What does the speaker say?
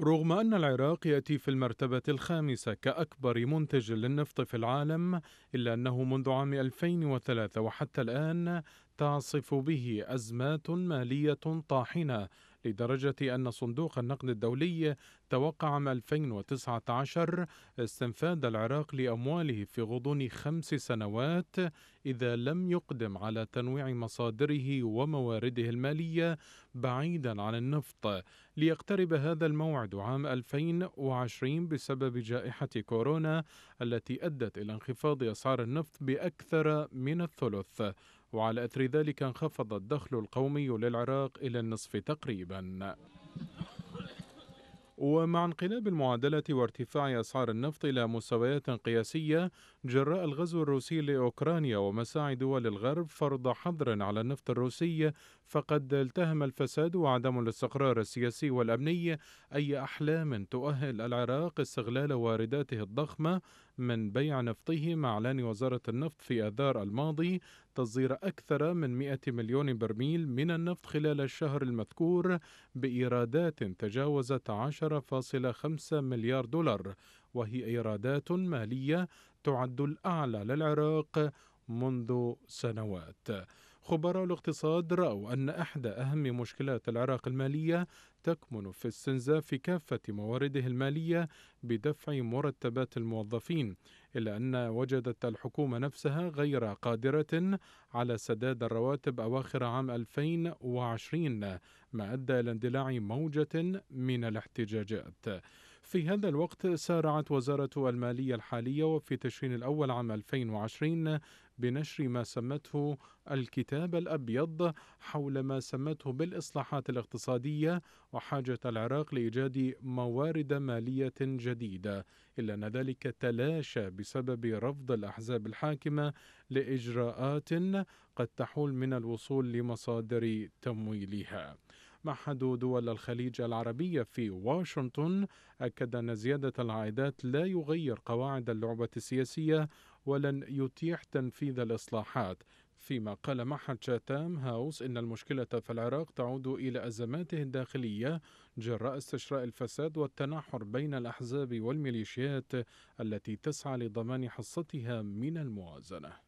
رغم أن العراق يأتي في المرتبة الخامسة كأكبر منتج للنفط في العالم إلا أنه منذ عام 2003 وحتى الآن تعصف به أزمات مالية طاحنة لدرجة أن صندوق النقد الدولي توقع عام 2019 استنفاد العراق لأمواله في غضون خمس سنوات إذا لم يقدم على تنويع مصادره وموارده المالية بعيدا عن النفط ليقترب هذا الموعد عام 2020 بسبب جائحة كورونا التي أدت إلى انخفاض أسعار النفط بأكثر من الثلث وعلى أثر ذلك انخفض الدخل القومي للعراق إلى النصف تقريبا ومع انقلاب المعادلة وارتفاع أسعار النفط إلى مستويات قياسية جراء الغزو الروسي لأوكرانيا ومساعي دول الغرب فرض حظر على النفط الروسي فقد التهم الفساد وعدم الاستقرار السياسي والأمني أي أحلام تؤهل العراق استغلال وارداته الضخمة من بيع نفطه مع إعلان وزارة النفط في آذار الماضي تصدير أكثر من 100 مليون برميل من النفط خلال الشهر المذكور بإيرادات تجاوزت 10.5 مليار دولار وهي إيرادات مالية تعد الأعلى للعراق منذ سنوات خبراء الاقتصاد رأوا أن إحدى أهم مشكلات العراق المالية تكمن في استنزاف كافة موارده المالية بدفع مرتبات الموظفين، إلا أن وجدت الحكومة نفسها غير قادرة على سداد الرواتب أواخر عام 2020 ما أدى إلى اندلاع موجة من الاحتجاجات. في هذا الوقت سارعت وزارة المالية الحالية وفي تشرين الأول عام 2020 بنشر ما سمته الكتاب الأبيض حول ما سمته بالإصلاحات الاقتصادية وحاجة العراق لإيجاد موارد مالية جديدة إلا أن ذلك تلاشى بسبب رفض الأحزاب الحاكمة لإجراءات قد تحول من الوصول لمصادر تمويلها معهد دول الخليج العربية في واشنطن أكد أن زيادة العائدات لا يغير قواعد اللعبة السياسية ولن يتيح تنفيذ الإصلاحات فيما قال معهد شاتام هاوس إن المشكلة في العراق تعود إلى أزماته الداخلية جراء استشراء الفساد والتناحر بين الأحزاب والميليشيات التي تسعى لضمان حصتها من الموازنة